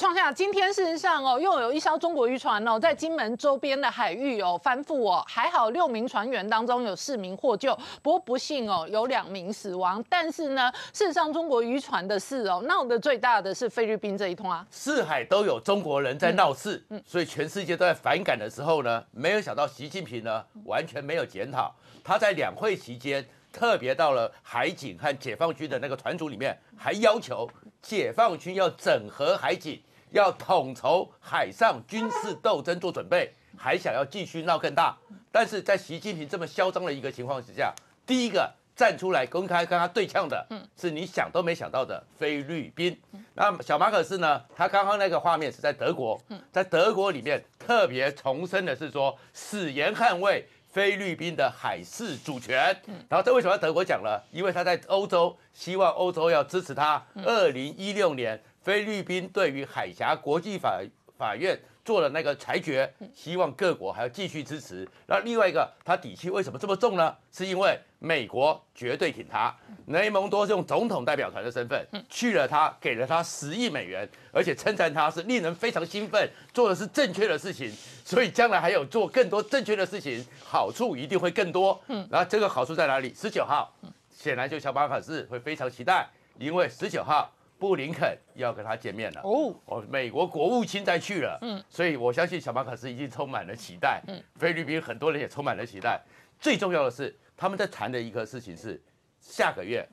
创下今天，事实上哦，又有一艘中国渔船哦，在金门周边的海域哦翻覆哦，还好六名船员当中有四名获救，不过不幸哦，有两名死亡。但是呢，事实上中国渔船的事哦，闹得最大的是菲律宾这一通啊，四海都有中国人在闹事，嗯，所以全世界都在反感的时候呢，没有想到习近平呢完全没有检讨，他在两会期间特别到了海警和解放军的那个团组里面，还要求解放军要整合海警。要统筹海上军事斗争做准备，还想要继续闹更大，但是在习近平这么嚣张的一个情况之下，第一个站出来公开跟他对呛的，是你想都没想到的菲律宾。那小马可斯呢？他刚刚那个画面是在德国，在德国里面特别重申的是说，誓言捍卫。菲律宾的海事主权，然后这为什么要德国讲了？因为他在欧洲希望欧洲要支持他。二零一六年，菲律宾对于海峡国际法法院。做了那个裁决，希望各国还要继续支持。那另外一个，他底气为什么这么重呢？是因为美国绝对挺他。雷蒙多是用总统代表团的身份去了，他给了他十亿美元，而且称赞他是令人非常兴奋，做的是正确的事情。所以将来还有做更多正确的事情，好处一定会更多。嗯，然后这个好处在哪里？十九号，显然就小马卡是会非常期待，因为十九号。布林肯要跟他见面了哦，我美国国务卿在去了，嗯，所以我相信小马可斯已经充满了期待，嗯，菲律宾很多人也充满了期待。最重要的是，他们在谈的一个事情是下个月，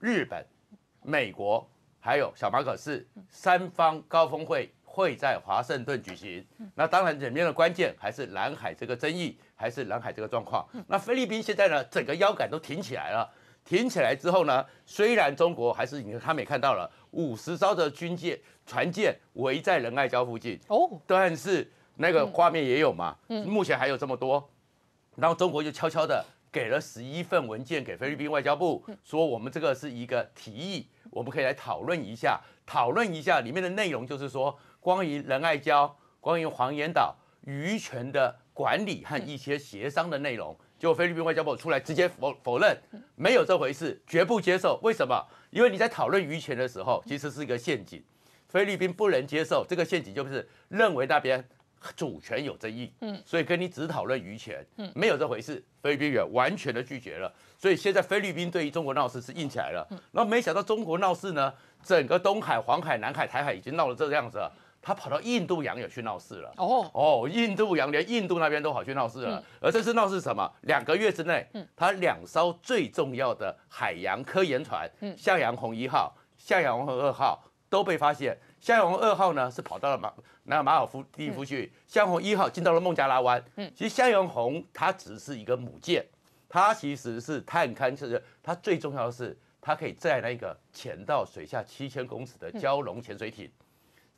日本、美国还有小马可是三方高峰会会在华盛顿举行，那当然，里面的关键还是南海这个争议，还是南海这个状况。那菲律宾现在呢，整个腰杆都挺起来了。停起来之后呢，虽然中国还是，你看，他们也看到了五十艘的军舰、船舰围在仁爱礁附近哦，但是那个画面也有嘛。嗯，目前还有这么多，然后中国就悄悄的给了十一份文件给菲律宾外交部，说我们这个是一个提议，我们可以来讨论一下，讨论一下里面的内容，就是说关于仁爱礁、关于黄岩岛渔权的管理和一些协商的内容。就菲律宾外交部出来直接否否认，没有这回事，绝不接受。为什么？因为你在讨论渔权的时候，其实是一个陷阱。菲律宾不能接受这个陷阱，就是认为那边主权有争议。嗯，所以跟你只讨论渔权，嗯，没有这回事。菲律宾完全的拒绝了。所以现在菲律宾对于中国闹事是硬起来了。那没想到中国闹事呢，整个东海、黄海、南海、台海已经闹了这个样子了。他跑到印度洋也去闹事了。哦哦，印度洋连印度那边都跑去闹事了。而这次闹事什么？两个月之内，嗯，他两艘最重要的海洋科研船，嗯，向阳红一号、向阳红二号都被发现。向阳红二号呢是跑到了马，那马尔夫地夫去；向阳红一号进到了孟加拉湾。嗯，其实向阳红它只是一个母舰，它其实是探勘，就是它最重要的是，它可以载那个潜到水下七千公尺的蛟龙潜水艇。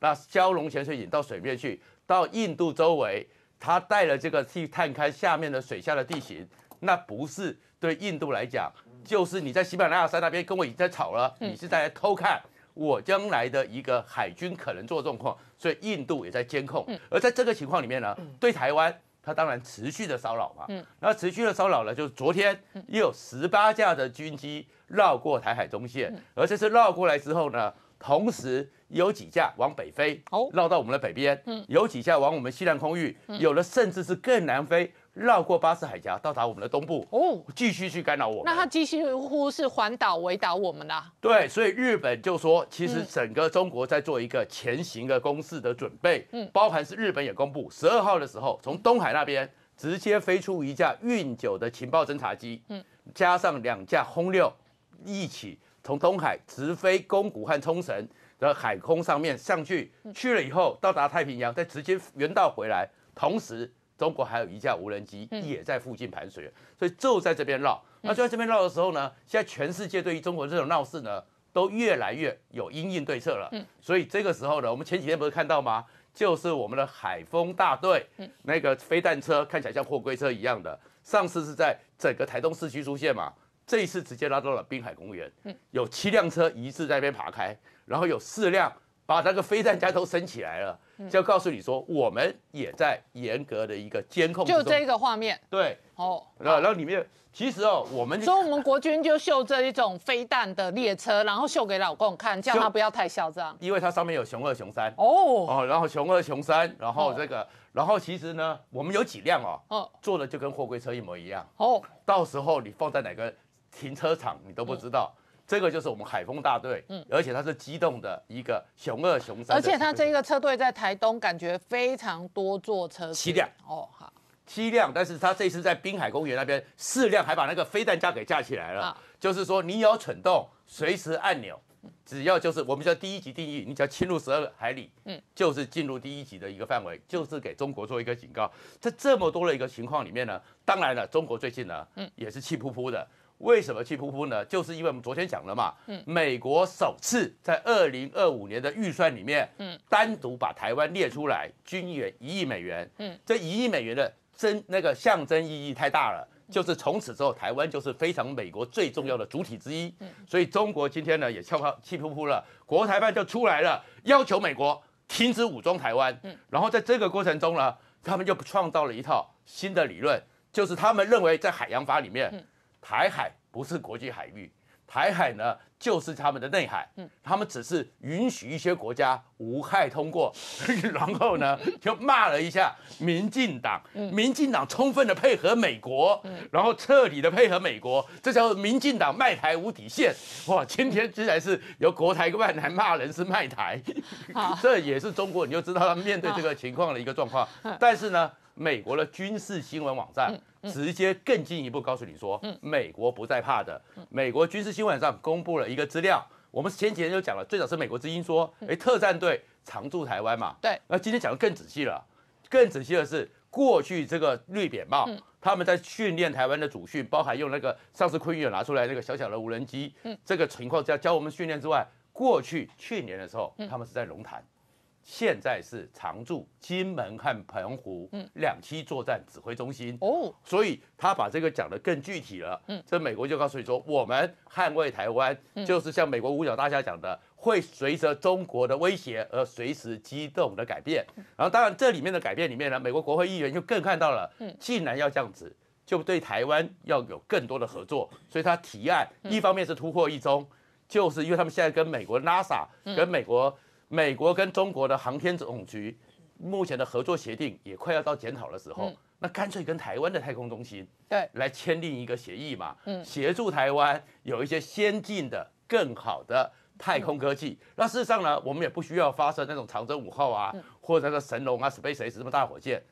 那蛟龙潜水艇到水面去，到印度周围，他带了这个去探勘下面的水下的地形。那不是对印度来讲，就是你在喜马拉雅山那边跟我已经在吵了，你是在偷看我将来的一个海军可能做状况，所以印度也在监控。而在这个情况里面呢，对台湾，它当然持续的骚扰嘛。然后持续的骚扰呢，就是昨天又有十八架的军机绕过台海中线，而这次绕过来之后呢？同时有几架往北飞，绕到我们的北边；有几架往我们西南空域，有的甚至是更南飞，绕过巴士海峡到达我们的东部，哦，继续去干扰我们。那它几乎是环岛围岛我们啦。对，所以日本就说，其实整个中国在做一个前行的攻势的准备，嗯，包含是日本也公布，十二号的时候从东海那边直接飞出一架运九的情报侦察机，嗯，加上两架轰六一起。从东海直飞宫古和冲绳的海空上面上去，去了以后到达太平洋，再直接原道回来。同时，中国还有一架无人机也在附近盘旋，所以就在这边绕。那就在这边绕的时候呢，现在全世界对于中国这种闹事呢，都越来越有因应对策了。所以这个时候呢，我们前几天不是看到吗？就是我们的海风大队那个飞弹车，看起来像货柜车一样的，上次是在整个台东市区出现嘛。这一次直接拉到了滨海公园，嗯，有七辆车一似在那边爬开，然后有四辆把那个飞弹架都升起来了，就告诉你说我们也在严格的一个监控，就这个画面，对，哦，然后里面其实哦，我们，所以我们国军就秀这一种飞弹的列车，然后秀给老公看，叫他不要太嚣张，因为它上面有熊二熊三，哦，哦，然后熊二熊三，然后这个，然后其实呢，我们有几辆哦，哦，做的就跟货柜车一模一样，哦，到时候你放在哪个。停车场你都不知道，这个就是我们海风大队，嗯，而且它是机动的一个熊二熊三，而且它这个车队在台东感觉非常多座车，七辆哦好，七辆，但是它这次在滨海公园那边四辆还把那个飞弹架给架起来了，就是说你有蠢动，随时按钮，只要就是我们叫第一级定义，你只要侵入十二海里，嗯，就是进入第一级的一个范围，就是给中国做一个警告。在这么多的一个情况里面呢，当然了，中国最近呢，嗯，也是气扑扑的。为什么气扑扑呢？就是因为我们昨天讲了嘛，嗯，美国首次在二零二五年的预算里面，嗯，单独把台湾列出来，军援一亿美元，嗯，这一亿美元的真那个象征意义太大了，就是从此之后，台湾就是非常美国最重要的主体之一，嗯，所以中国今天呢也气扑气扑扑了，国台办就出来了，要求美国停止武装台湾，嗯，然后在这个过程中呢，他们就创造了一套新的理论，就是他们认为在海洋法里面。台海不是国际海域，台海呢就是他们的内海，他们只是允许一些国家无害通过，然后呢 就骂了一下民进党，民进党充分的配合美国，然后彻底的配合美国，这叫民进党卖台无底线。哇，今天居然是由国台办来骂人是卖台，这也是中国你就知道他面对这个情况的一个状况。但是呢，美国的军事新闻网站。直接更进一步告诉你说，美国不再怕的。美国军事新闻上公布了一个资料，我们前几天就讲了，最早是美国之音说，哎，特战队常驻台湾嘛。对。那今天讲的更仔细了，更仔细的是，过去这个绿扁帽他们在训练台湾的主训，包含用那个上次昆玉拿出来那个小小的无人机，这个情况教教我们训练之外，过去去年的时候，他们是在龙潭。现在是常驻金门和澎湖两栖作战指挥中心哦，所以他把这个讲得更具体了。嗯，这美国就告诉你说，我们捍卫台湾就是像美国五角大将讲的，会随着中国的威胁而随时机动的改变。然后当然这里面的改变里面呢，美国国会议员就更看到了，既然要这样子，就对台湾要有更多的合作，所以他提案一方面是突破一中，就是因为他们现在跟美国 NASA 跟美国。美国跟中国的航天总局目前的合作协定也快要到检讨的时候，那干脆跟台湾的太空中心对来签订一个协议嘛，协助台湾有一些先进的、更好的太空科技。那事实上呢，我们也不需要发射那种长征五号啊，或者个神龙啊、SpaceX 这么大火箭，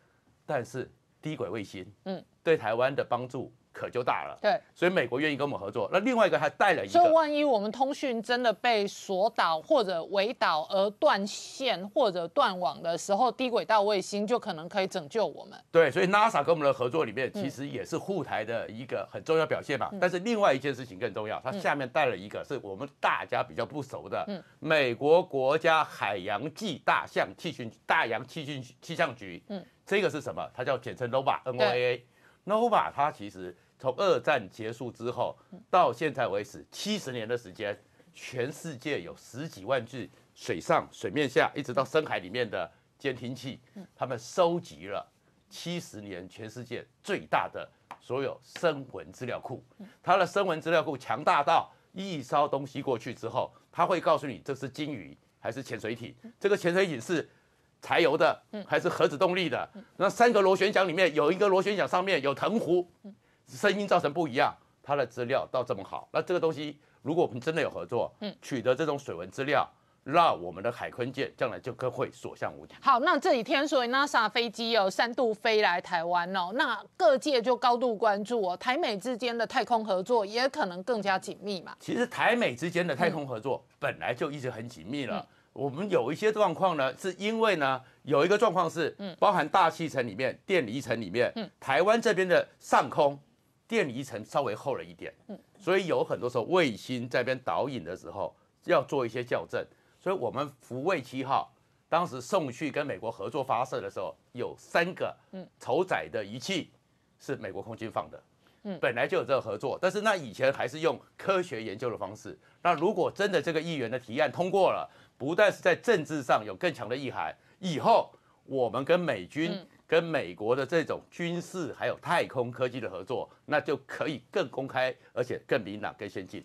但是低轨卫星，嗯，对台湾的帮助。可就大了，对，所以美国愿意跟我们合作。那另外一个还带了一个，所以万一我们通讯真的被锁导或者围导而断线或者断网的时候，低轨道卫星就可能可以拯救我们。对，所以 NASA 跟我们的合作里面，其实也是护台的一个很重要表现嘛。但是另外一件事情更重要，它下面带了一个是我们大家比较不熟的美国国家海洋暨大象气群大洋气象局，嗯，这个是什么？它叫简称 NOAA。NOA 它其实从二战结束之后到现在为止七十年的时间，全世界有十几万具水上、水面下一直到深海里面的监听器，他们收集了七十年全世界最大的所有声纹资料库。它的声纹资料库强大到一烧东西过去之后，它会告诉你这是鲸鱼还是潜水艇。这个潜水艇是。柴油的，还是核子动力的？那三个螺旋桨里面有一个螺旋桨上面有藤壶，声音造成不一样。它的资料到这么好？那这个东西如果我们真的有合作，取得这种水文资料，那我们的海坤舰将来就更会所向无敌。好，那这几天所以 NASA 飞机哦，三度飞来台湾哦，那各界就高度关注哦，台美之间的太空合作也可能更加紧密嘛。其实台美之间的太空合作本来就一直很紧密了。我们有一些状况呢，是因为呢有一个状况是，嗯，包含大气层里面、电离层里面，嗯，台湾这边的上空电离层稍微厚了一点，嗯，所以有很多时候卫星在边导引的时候要做一些校正，所以我们福卫七号当时送去跟美国合作发射的时候，有三个嗯酬载的仪器是美国空军放的。嗯，本来就有这个合作，但是那以前还是用科学研究的方式。那如果真的这个议员的提案通过了，不但是在政治上有更强的意涵，以后我们跟美军、跟美国的这种军事还有太空科技的合作，那就可以更公开，而且更明朗、更先进。